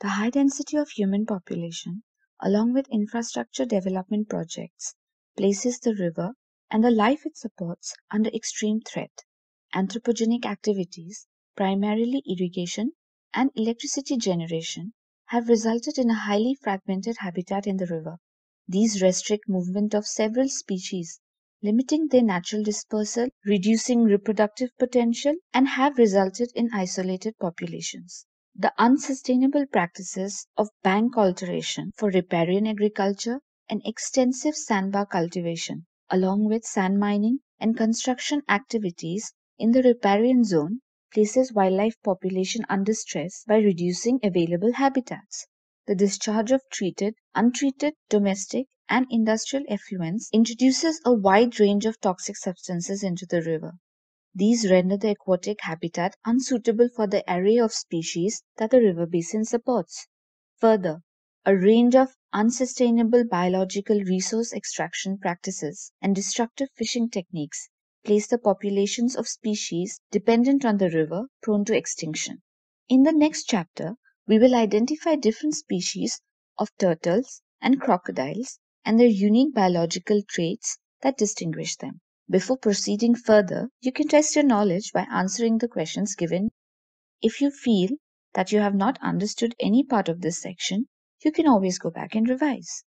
The high density of human population, along with infrastructure development projects, places the river and the life it supports under extreme threat. Anthropogenic activities, primarily irrigation and electricity generation, have resulted in a highly fragmented habitat in the river. These restrict movement of several species, limiting their natural dispersal, reducing reproductive potential, and have resulted in isolated populations the unsustainable practices of bank alteration for riparian agriculture and extensive sandbar cultivation, along with sand mining and construction activities in the riparian zone, places wildlife population under stress by reducing available habitats. The discharge of treated, untreated, domestic, and industrial effluents introduces a wide range of toxic substances into the river. These render the aquatic habitat unsuitable for the array of species that the river basin supports. Further, a range of unsustainable biological resource extraction practices and destructive fishing techniques place the populations of species dependent on the river prone to extinction. In the next chapter, we will identify different species of turtles and crocodiles and their unique biological traits that distinguish them. Before proceeding further, you can test your knowledge by answering the questions given. If you feel that you have not understood any part of this section, you can always go back and revise.